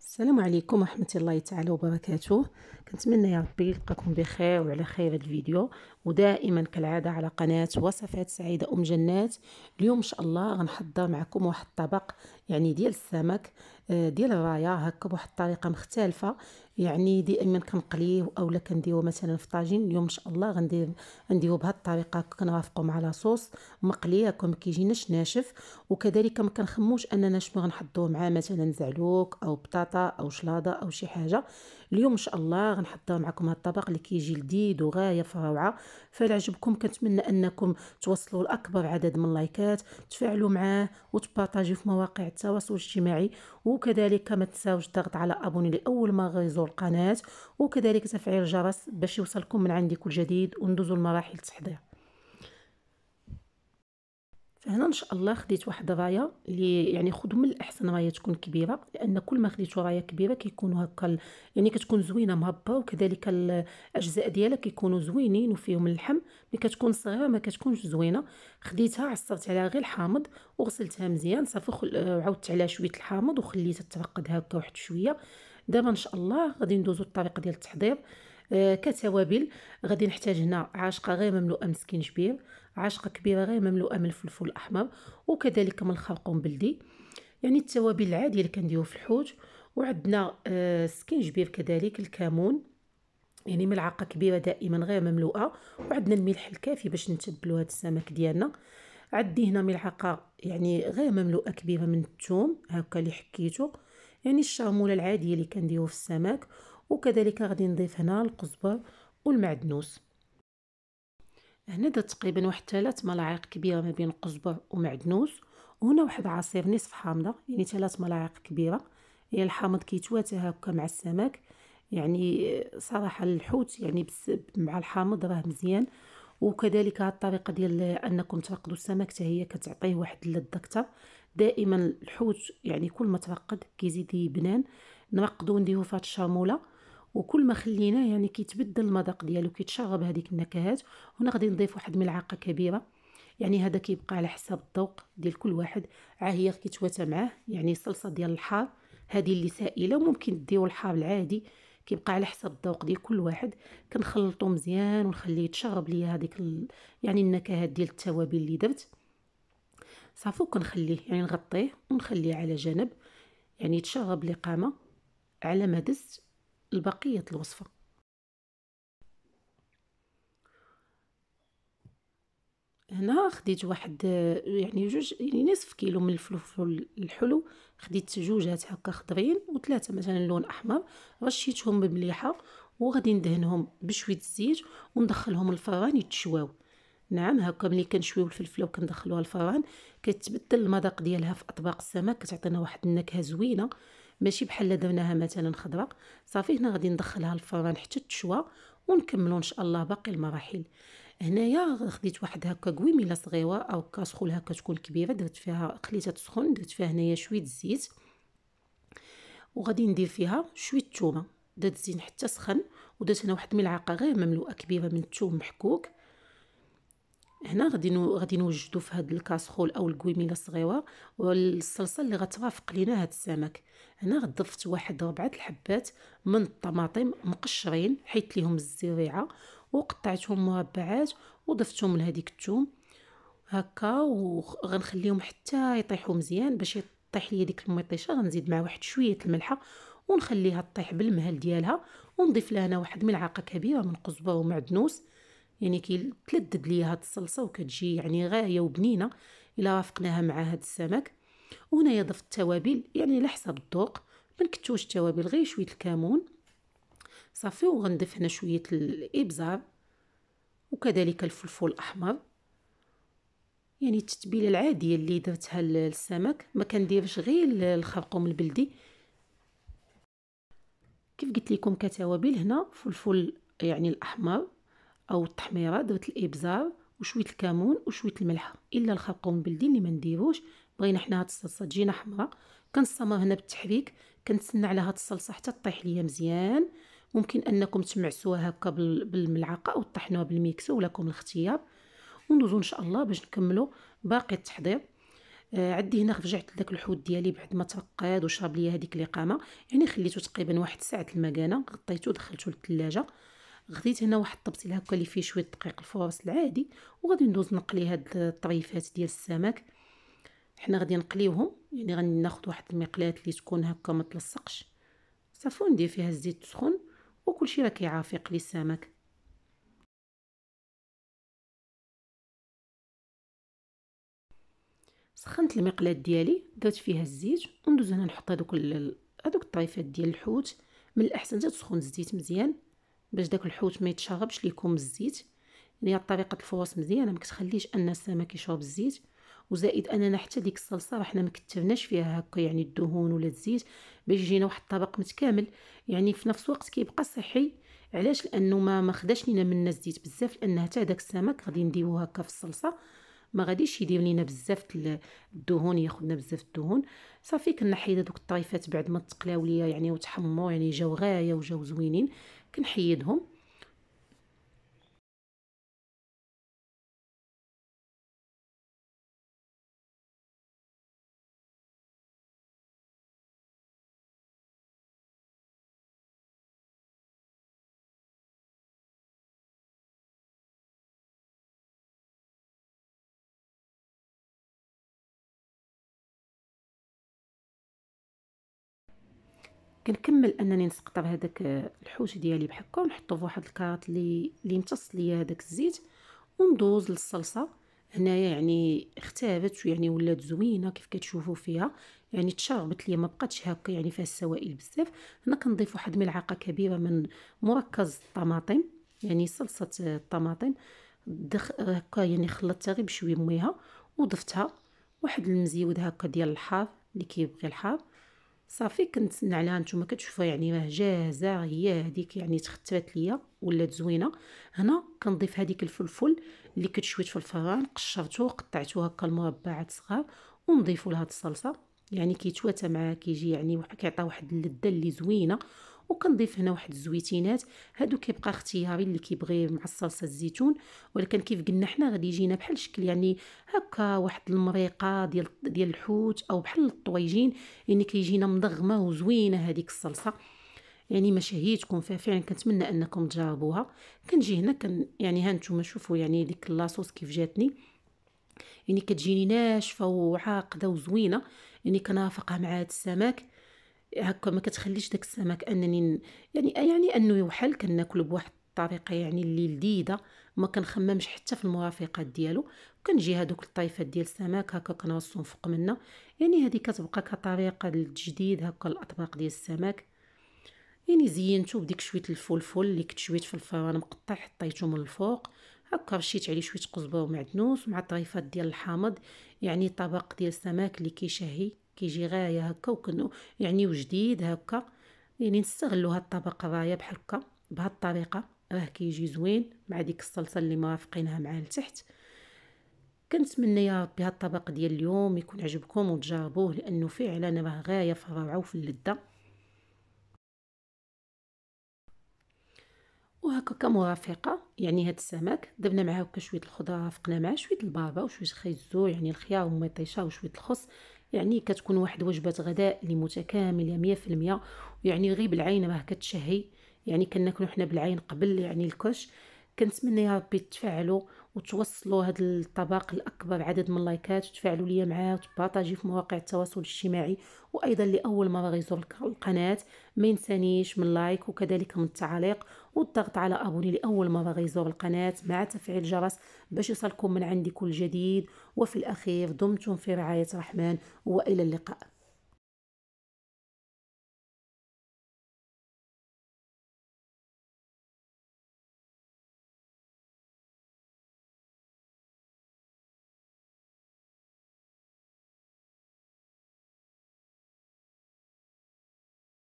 السلام عليكم ورحمه الله تعالى وبركاته كنتمنى يا ربي يلقاكم بخير وعلى خير هذا الفيديو ودائما كالعاده على قناه وصفات سعيده ام جنات اليوم ان شاء الله غنحضر معكم واحد الطبق يعني ديال السمك آه، ديال الرايه هكا بواحد الطريقه مختلفه يعني دائما كنقليه اولا كنديرو مثلا في طاجين اليوم ان شاء الله غندير نديرو بهاد الطريقه كنرافقو مع لاصوص مقلي هكا مكيجيناش ناشف وكذلك ما كنخموش اننا شنو غنحضوه معاه مثلا زعلوك او بطاطا او شلاضه او شي حاجه اليوم ان شاء الله غنحضر معكم هذا الطبق اللي كيجي لذيذ وغايه في روعه فالا عجبكم كنتمنى انكم توصلوا لاكبر عدد من اللايكات تفعلوا معاه وتبارطاجيو في مواقع التواصل الاجتماعي وكذلك ما تنساوش الضغط على ابوني لاول ما يزور القناه وكذلك تفعيل الجرس باش يوصلكم من عندي كل جديد وندوزوا لمراحل التحضير فهنا ان شاء الله خديت واحد الرايه اللي يعني خذوا من الاحسن رايه تكون كبيره لان كل ما خديتوا رايه كبيره كيكونوا هكا يعني كتكون زوينه مهبه وكذلك الاجزاء ديالها كيكونوا زوينين وفيهم اللحم ملي كتكون صغيره ما كتكونش زوينه خديتها عصرت عليها غير الحامض وغسلتها مزيان صافي خل... عاودت عليها شويه الحامض وخليتها ترقد هكا واحد شويه دابا ان شاء الله غادي ندوزو الطريقه ديال التحضير آه كتوابل غادي نحتاج هنا عاشقه غير مملوءه مسكين جبير عشقة كبيرة غير مملوءة من الفلفل الأحمر وكذلك من الخرقوم بلدي يعني التوابل العادية اللي كنديروا في الحوت وعندنا آه سكينجبير كذلك الكمون يعني ملعقة كبيرة دائما غير مملوءة وعندنا الملح الكافي باش نتبلو هاد السمك ديالنا عندي هنا ملعقة يعني غير مملوءة كبيرة من الثوم هكا اللي حكيته يعني الشرمولة العادية اللي كنديروا في السمك وكذلك غادي نضيف هنا القزبر والمعدنوس هنا درت تقريبا واحد ثلاث ملاعق كبيره ما بين قزبر ومعدنوس وهنا واحد عصير نصف حامضه يعني ثلاث ملاعق كبيره هي يعني الحامض كيتواتى هكا مع السمك يعني صراحه الحوت يعني مع الحامض راه مزيان وكذلك الطريقه ديال انكم ترقدوا السمك حتى هي كتعطيه واحد اللذه اكثر دائما الحوت يعني كل ما ترقد كيزيد يبنان نرقدو نديرو فهاد الشاموله وكل ما خليناه يعني كيتبدل المذاق ديالو كيتشرب هذيك النكهات هنا غادي نضيف واحد ملعقه كبيره يعني هذا كيبقى على حساب الذوق ديال كل واحد عاهيه كيتواتى معاه يعني صلصه ديال الحار هذه اللي سائله وممكن ديروا الحار العادي كيبقى على حسب الذوق ديال كل واحد كنخلطو مزيان ونخليه يتشرب ليا هذيك ال... يعني النكهات ديال التوابل اللي درت صافو وكنخليه يعني نغطيه ونخليه على جنب يعني يتشرب لقامه على ما دزت لبقية الوصفة هنا خديت واحد يعني جوج يعني نصف كيلو من الفلفل الحلو خديت جوجات هكا خضرين وثلاثه مثلا لون احمر رشيتهم بمليحه وغادي ندهنهم بشويه الزيت وندخلهم الفران يتشواو نعم هكا ملي كنشويو الفلفله وكندخلوها الفران كتبدل المذاق ديالها في اطباق السمك كتعطينا واحد النكهه زوينه ماشي بحال درناها مثلا خضراء صافي هنا غادي ندخلها للفران حتى تشوى ونكملوا ان شاء الله باقي المراحل هنايا خديت واحد هكا قويميله صغيره او كاسخول هكا تكون كبيره درت فيها خليتها تسخن درت فيها هنايا شويه الزيت وغادي ندير فيها شويه الثومه درت الزين حتى سخن ودرت هنا واحد الملعقه غير مملوءه كبيره من الثوم محكوك هنا غادي غادي نوجدو في هاد الكاسخول او الكويميله الصغيره والصلصه اللي غترافق لينا هاد السمك هنا ضفت واحد ربعه الحبات من الطماطم مقشرين حيت ليهم الزريعه وقطعتهم مربعات وضفتهم لهاديك الثوم هكا وغنخليهم حتى يطيحوا مزيان باش طيح لي ديك المطيشه غنزيد معها واحد شويه الملحه ونخليها طيح بالمهل ديالها ونضيف لها انا واحد ملعقه كبيره من قزبره ومعدنوس يعني تلدد ليا هاد الصلصه وكتجي يعني غايه وبنينه الا وافقناها مع هاد السمك وهنا ضفت التوابل يعني على حسب الذوق ما نكتوش التوابل غير شويه الكمون صافي وغندف هنا شويه الابزار وكذلك الفلفل الاحمر يعني التتبيله العاديه اللي درتها للسمك ما كنديرش غير الخرقوم البلدي كيف قلت لكم كتوابل هنا فلفل يعني الاحمر او التحميره درت الابزار وشويه الكمون وشويه الملح الا الخرقوم بلدي اللي ما نديروش بغينا حنا هاد الصلصه تجينا حمراء كنصمر هنا بالتحريك كنتسنى على هاد الصلصه حتى طيح ليا مزيان ممكن انكم تمعسوها هكا بالملعقه او طحنوها بالميكسو ولكم الاختيار وندوزو ان شاء الله باش نكملو باقي التحضير آه عندي هنا رجعت لذاك الحوت ديالي بعد ما ترقد وشرب ليا هذيك الاقامه يعني خليته تقريبا واحد ساعه المكانه غطيته دخلته للثلاجه غديت هنا واحد الطبسيل هكا اللي فيه شويه دقيق الفورص العادي وغادي ندوز نقلي هاد الطريفات ديال السمك حنا غادي نقليوهم يعني غادي ناخذ واحد المقلاه اللي تكون هكا ما تلصقش صافي وندير فيها الزيت سخون وكلشي راه كيعافق لي السمك سخنت المقلاة ديالي درت فيها الزيت وندوز هنا نحط هذوك هذوك الطريفات ديال الحوت من الاحسن تسخن الزيت مزيان باش داك الحوت ما يتشربش ليكم الزيت يعني هاد طريقه الفوص مزيانه ما كتخليش ان السمك يشرب الزيت وزائد اننا حتى ديك الصلصه راه حنا ما كثرناش فيها هكا يعني الدهون ولا الزيت باش يجينا واحد الطبق متكامل يعني في نفس الوقت كيبقى صحي علاش لانه ما ما خداش لينا منا الزيت بزاف لان حتى داك السمك غادي نديوه هكا في الصلصه ما غاديش يدير لينا بزاف الدهون ياخذنا بزاف الدهون صافي كنحيد هذوك الطريفات بعد ما تقلاو ليا يعني وتحمروا يعني جاو غايه وجاو زوينين كنحيدهم كنكمل انني نسقطر هذاك الحوت ديالي بحكا ونحطو فواحد الكارط اللي اللي امتص ليا هذاك الزيت وندوز للصلصه هنايا يعني اختابت يعني ولات زوينه كيف كتشوفوا فيها يعني تشربت ليا ما بقاتش هكا يعني فيها السوائل بزاف هنا كنضيف واحد ملعقه كبيره من مركز الطماطم يعني صلصه الطماطم دخ... هكا يعني خلطتها غير بشويه ميها وضفتها واحد المزيود هكا ديال الحار اللي كيبغي الحار صافي كنت عليها نتوما كتشوفوا يعني راه جاهزه هي هذيك يعني تختفات ليا ولات زوينه هنا كنضيف هذيك الفلفل اللي كتشويت في الفران قشرته وقطعته هكا المربعات صغار ونضيفوا لها الصلصه يعني كيتواتى معها كيجي يعني كيعطي واحد اللذه اللي زوينه وكنضيف هنا واحد الزويتينات هادو كيبقى اختياري اللي كيبغي مع الصلصه الزيتون ولكن كيف قلنا حنا غادي يجينا بحال شكل يعني هكا واحد المريقه ديال ديال الحوت او بحال الطويجين يعني كيجينا مضغمه وزوينه هذيك الصلصه يعني مشاهي تكون فيها فعلا كنتمنى انكم تجربوها كنجي هنا كن يعني ها نتوما شوفوا يعني ديك لاصوص كيف جاتني يعني كتجيني ناشفه وعاقده وزوينه يعني كنافقها مع هاد السمك هكا ما كتخليش داك السمك انني يعني يعني انه يوحل كناكلو بواحد الطريقه يعني اللي لذيذه ما كنخممش حتى في المرافقات ديالو كنجي هادوك الطايفات ديال السمك هكا كنوصهم فوق منا يعني هذه كتبقى كطريقه للتجديد هكا الاطباق ديال السمك يعني زينته بديك شويه الفلفل اللي كنت شويه في الفران مقطع حطيته من الفوق هكا رشيت عليه شويه قزبره ومعدنوس مع طريفات ديال الحامض يعني طبق ديال السمك اللي كيشهي كيجي غايه هكا وكنو يعني وجديد هكا يعني نستغلوا هاد الطبق هذايا بحال هكا بهاد الطريقه راه كيجي زوين مع ديك الصلصه اللي مرافقينها معاه لتحت كنتمنى يا ربي هاد الطبق ديال اليوم يكون عجبكم وتجربوه لانه فعلا راه غايه في الروعه وفي اللذه وهكا كمرافقه يعني هاد السمك درنا معاه هكا شويه الخضره رافقنا معاه شويه البابا وشويه خيزو يعني الخيار والمطيشه وشويه الخص يعني كتكون واحد وجبه غداء اللي متكامله 100% يعني غير بالعين راه كتشهي يعني كناكلو حنا بالعين قبل يعني الكش كنتمنى يا ربي تفعلوا وتوصلوا هذا الطبق الاكبر عدد من اللايكات وتفاعلوا ليا معاه وتبارطاجيه في مواقع التواصل الاجتماعي وايضا لاول مره غيزور القناه ما ينسانيش من لايك وكذلك من التعليق والضغط على ابوني لاول مره غيزور القناه مع تفعيل الجرس باش يوصلكم من عندي كل جديد وفي الاخير دمتم في رعايه الرحمن والى اللقاء